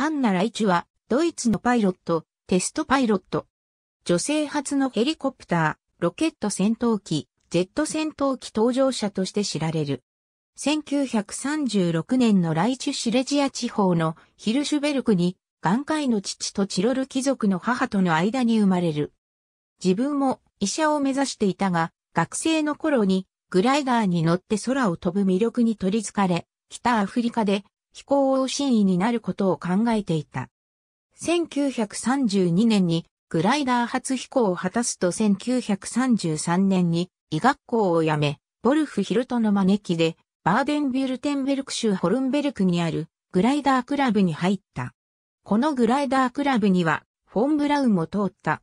ハンナ・ライチュは、ドイツのパイロット、テストパイロット。女性初のヘリコプター、ロケット戦闘機、ジェット戦闘機登場者として知られる。1936年のライチュシレジア地方のヒルシュベルクに、眼界の父とチロル貴族の母との間に生まれる。自分も医者を目指していたが、学生の頃にグライダーに乗って空を飛ぶ魅力に取り憑かれ、北アフリカで飛行を真意になることを考えていた。1932年にグライダー初飛行を果たすと1933年に医学校を辞め、ボルフ・ヒルトの招きで、バーデンビュルテンベルク州ホルンベルクにあるグライダークラブに入った。このグライダークラブには、フォン・ブラウンも通った。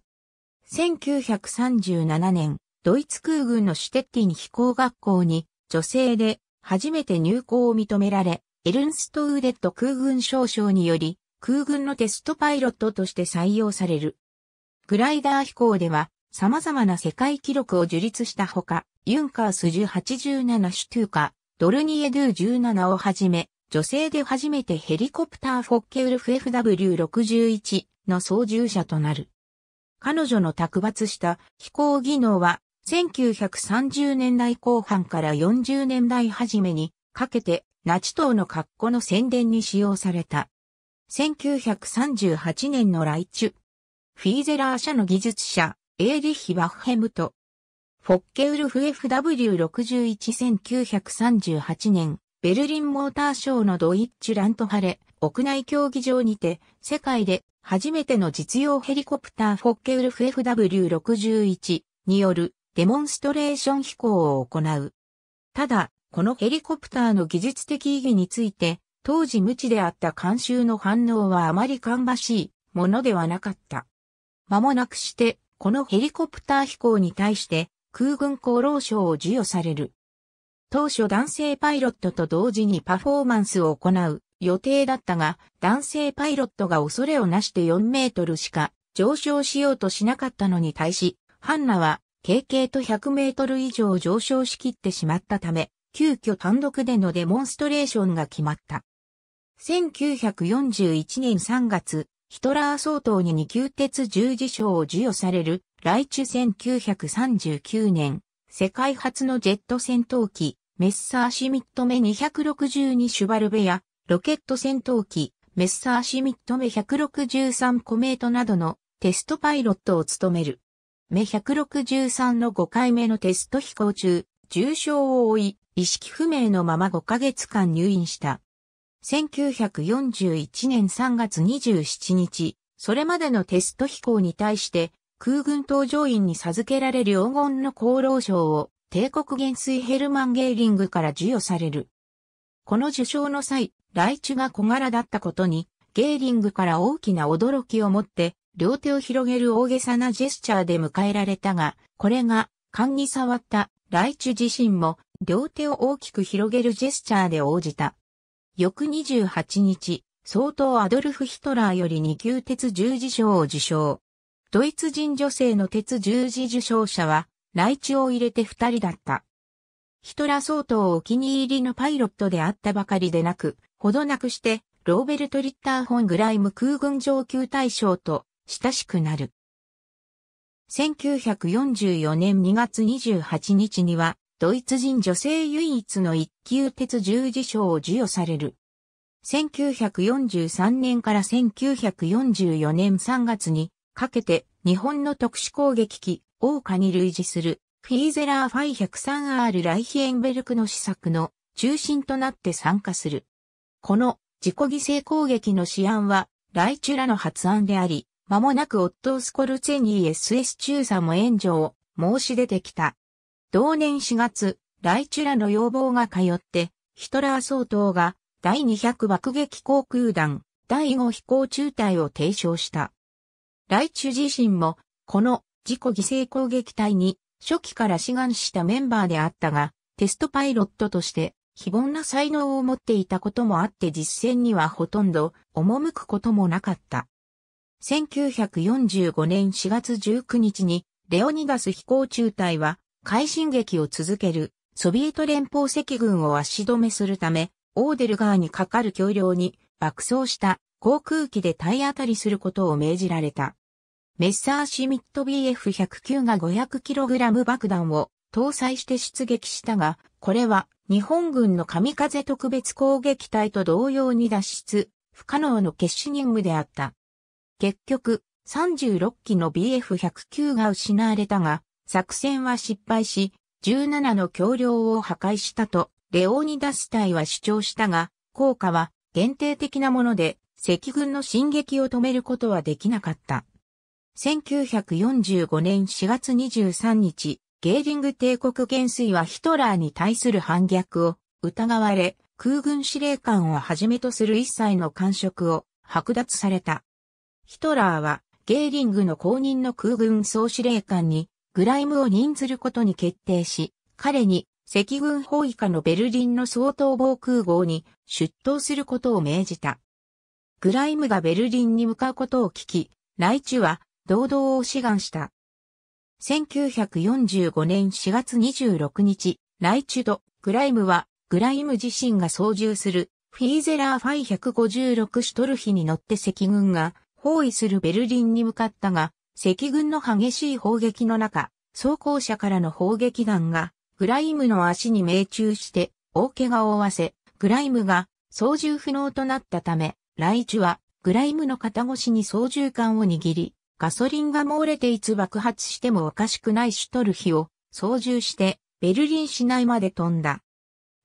1937年、ドイツ空軍のシュテッティン飛行学校に、女性で初めて入校を認められ、エルンスト・ウーデッド空軍少将により、空軍のテストパイロットとして採用される。グライダー飛行では、様々な世界記録を樹立したほか、ユンカース1 8 7シュトゥーカ、ドルニエドゥ17をはじめ、女性で初めてヘリコプターフォッケウルフ FW61 の操縦者となる。彼女の卓抜した飛行技能は1930年代後半から40年代初めにかけてナチ党の格好の宣伝に使用された。1938年の来中、フィーゼラー社の技術者、エーリヒ・バッヘムト。フォッケウルフ FW611938 年、ベルリンモーターショーのドイッチュラントハレ、屋内競技場にて、世界で初めての実用ヘリコプターフォッケウルフ FW61 によるデモンストレーション飛行を行う。ただ、このヘリコプターの技術的意義について、当時無知であった監修の反応はあまり芳しいものではなかった。間もなくして、このヘリコプター飛行に対して空軍功労賞を授与される。当初男性パイロットと同時にパフォーマンスを行う予定だったが、男性パイロットが恐れをなして4メートルしか上昇しようとしなかったのに対し、ハンナは、軽々と100メートル以上上昇しきってしまったため、急遽単独でのデモンストレーションが決まった。1941年3月、ヒトラー総統に二級鉄十字章を授与される、来中1939年、世界初のジェット戦闘機、メッサーシミット目262シュバルベや、ロケット戦闘機、メッサーシミット目163コメートなどのテストパイロットを務める。目163の5回目のテスト飛行中、重傷を負い、意識不明のまま5ヶ月間入院した。1941年3月27日、それまでのテスト飛行に対して空軍搭乗員に授けられる黄金の功労賞を帝国元帥ヘルマン・ゲーリングから授与される。この受賞の際、ライチュが小柄だったことに、ゲーリングから大きな驚きを持って、両手を広げる大げさなジェスチャーで迎えられたが、これが、勘に触ったライチュ自身も両手を大きく広げるジェスチャーで応じた。翌28日、総統アドルフ・ヒトラーより2級鉄十字章を受賞。ドイツ人女性の鉄十字受賞者は、ライチを入れて2人だった。ヒトラー総統お気に入りのパイロットであったばかりでなく、ほどなくして、ローベルト・リッター・ホン・グライム空軍上級大将と親しくなる。1944年2月28日には、ドイツ人女性唯一の一級鉄十字章を授与される。1943年から1944年3月にかけて日本の特殊攻撃機、王ーに類似するフィーゼラーファイ 103R ライヒエンベルクの施策の中心となって参加する。この自己犠牲攻撃の試案はライチュラの発案であり、間もなくオットースコルツェニー SS 中佐も援助を申し出てきた。同年4月、ライチュラの要望が通って、ヒトラー総統が第200爆撃航空団第5飛行中隊を提唱した。ライチュ自身も、この自己犠牲攻撃隊に初期から志願したメンバーであったが、テストパイロットとして非凡な才能を持っていたこともあって実践にはほとんど赴くこともなかった。1945年4月19日にレオニガス飛行中隊は快進撃を続けるソビエト連邦赤軍を足止めするため、オーデル川にかかる橋梁に爆走した航空機で体当たりすることを命じられた。メッサーシミット BF109 が 500kg 爆弾を搭載して出撃したが、これは日本軍の神風特別攻撃隊と同様に脱出、不可能の決死任務であった。結局、36機の BF109 が失われたが、作戦は失敗し、17の橋梁を破壊したと、レオーニダス隊は主張したが、効果は限定的なもので、赤軍の進撃を止めることはできなかった。1945年4月23日、ゲーリング帝国元帥はヒトラーに対する反逆を疑われ、空軍司令官をはじめとする一切の官職を剥奪された。ヒトラーはゲーリングの公認の空軍総司令官にグライムを任ずることに決定し、彼に赤軍包囲下のベルリンの総統防空壕に出頭することを命じた。グライムがベルリンに向かうことを聞き、ライチュは堂々を志願した。1945年4月26日、ライチュド・グライムは、グライム自身が操縦するフィーゼラーファイ156シュトルヒに乗って赤軍が包囲するベルリンに向かったが、赤軍の激しい砲撃の中、装甲車からの砲撃弾が、グライムの足に命中して、大怪我を負わせ、グライムが操縦不能となったため、ライチュは、グライムの肩越しに操縦桿を握り、ガソリンが漏れていつ爆発してもおかしくないシュトルヒを操縦してベルリン市内まで飛んだ。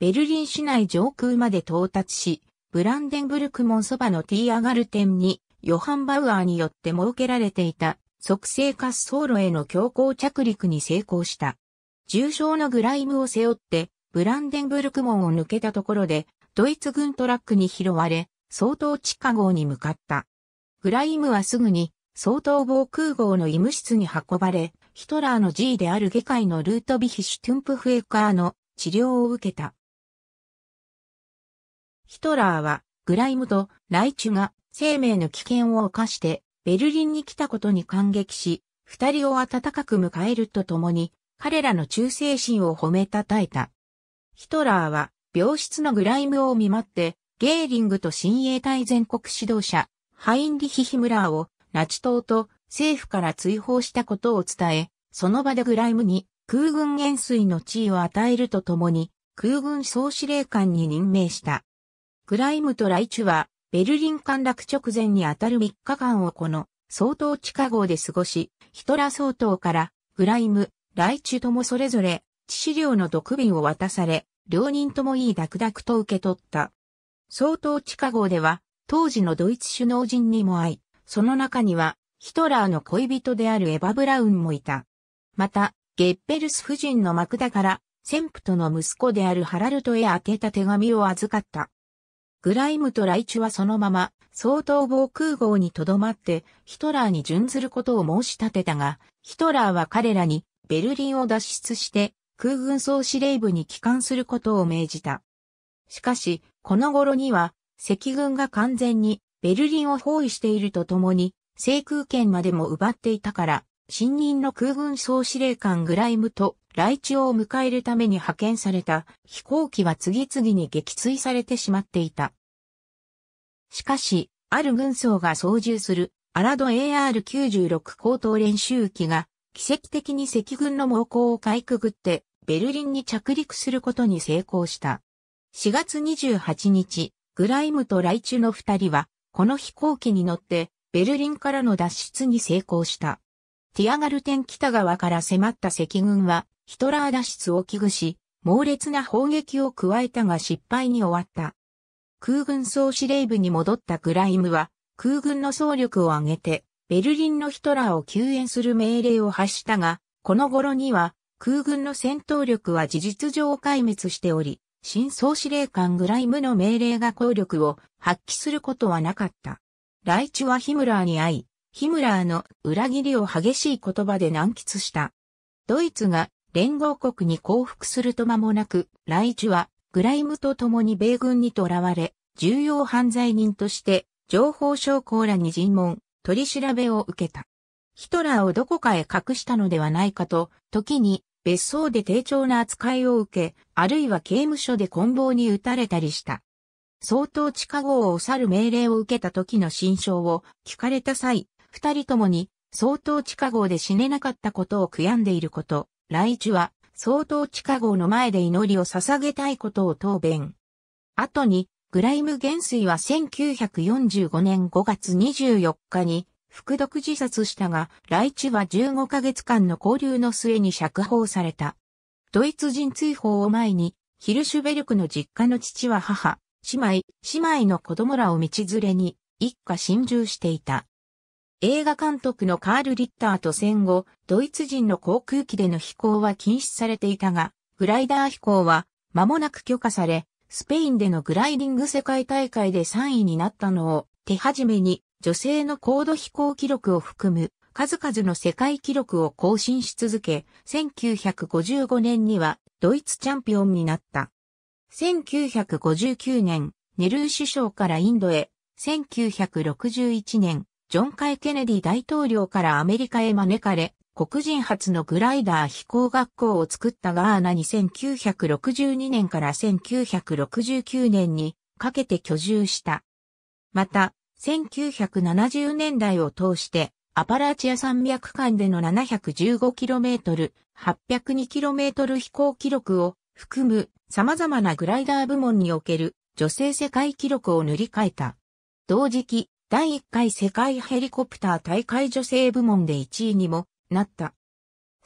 ベルリン市内上空まで到達し、ブランデンブルク門そばのティーアガルテンにヨハン・バウアーによって設けられていた即成滑走路への強行着陸に成功した。重傷のグライムを背負って、ブランデンブルク門を抜けたところで、ドイツ軍トラックに拾われ、相当地下号に向かった。グライムはすぐに、相当防空号の医務室に運ばれ、ヒトラーの G である下界のルートビヒシュトゥンプフェカーの治療を受けた。ヒトラーは、グライムとライチュが生命の危険を冒してベルリンに来たことに感激し、二人を温かく迎えるとともに、彼らの忠誠心を褒めたたえた。ヒトラーは、病室のグライムを見舞って、ゲーリングと親衛隊全国指導者、ハインリヒヒムラーを、ナチ党と政府から追放したことを伝え、その場でグライムに空軍元帥の地位を与えるとともに、空軍総司令官に任命した。グライムとライチュは、ベルリン陥落直前にあたる3日間をこの、総統地下号で過ごし、ヒトラー統から、グライム、ライチュともそれぞれ、致死量の毒瓶を渡され、両人ともいいダクダクと受け取った。総統地下号では、当時のドイツ首脳陣にも会い、その中には、ヒトラーの恋人であるエヴァ・ブラウンもいた。また、ゲッペルス夫人のマクダから、先ンとの息子であるハラルトへ宛てた手紙を預かった。グライムとライチュはそのまま、総統防空壕にとどまって、ヒトラーに準ずることを申し立てたが、ヒトラーは彼らに、ベルリンを脱出して、空軍総司令部に帰還することを命じた。しかし、この頃には、赤軍が完全にベルリンを包囲しているとともに、制空権までも奪っていたから、新任の空軍総司令官グライムとライチュを迎えるために派遣された飛行機は次々に撃墜されてしまっていた。しかし、ある軍曹が操縦するアラド AR96 高等練習機が奇跡的に赤軍の猛攻をかいくぐってベルリンに着陸することに成功した。4月28日、グライムとライチュの二人はこの飛行機に乗ってベルリンからの脱出に成功した。ティアガルテン北側から迫った赤軍はヒトラー脱出を危惧し、猛烈な砲撃を加えたが失敗に終わった。空軍総司令部に戻ったグライムは、空軍の総力を挙げて、ベルリンのヒトラーを救援する命令を発したが、この頃には、空軍の戦闘力は事実上壊滅しており、新総司令官グライムの命令が効力を発揮することはなかった。ライチュはヒムラーに会い、ヒムラーの裏切りを激しい言葉で難喫した。ドイツが連合国に降伏すると間もなく、ライチュはグライムと共に米軍に囚われ、重要犯罪人として、情報将校らに尋問、取り調べを受けた。ヒトラーをどこかへ隠したのではないかと、時に別荘で低調な扱いを受け、あるいは刑務所で棍棒に打たれたりした。相当地下号を去る命令を受けた時の心象を聞かれた際、二人ともに相当地下号で死ねなかったことを悔やんでいること、来ュは総統地下号の前で祈りを捧げたいことを答弁。後に、グライム元帥は1945年5月24日に、服毒自殺したが、ライチは15ヶ月間の交流の末に釈放された。ドイツ人追放を前に、ヒルシュベルクの実家の父は母、姉妹、姉妹の子供らを道連れに、一家心中していた。映画監督のカール・リッターと戦後、ドイツ人の航空機での飛行は禁止されていたが、グライダー飛行は間もなく許可され、スペインでのグライディング世界大会で3位になったのを手始めに女性の高度飛行記録を含む数々の世界記録を更新し続け、1955年にはドイツチャンピオンになった。1959年、ネルー首相からインドへ、1961年、ジョン・カイ・ケネディ大統領からアメリカへ招かれ、黒人初のグライダー飛行学校を作ったガーナに1962年から1969年にかけて居住した。また、1970年代を通して、アパラチア山脈間での 715km、802km 飛行記録を含む様々なグライダー部門における女性世界記録を塗り替えた。同時期、第1回世界ヘリコプター大会女性部門で1位にもなった。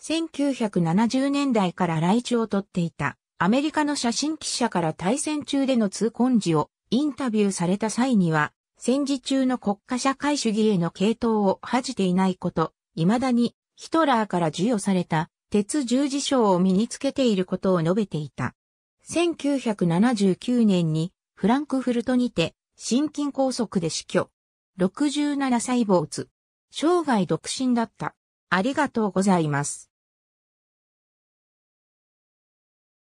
1970年代から来地を取っていたアメリカの写真記者から対戦中での痛恨時をインタビューされた際には、戦時中の国家社会主義への系統を恥じていないこと、未だにヒトラーから授与された鉄十字章を身につけていることを述べていた。1979年にフランクフルトにて心筋梗塞で死去。67歳坊主。生涯独身だった。ありがとうございます。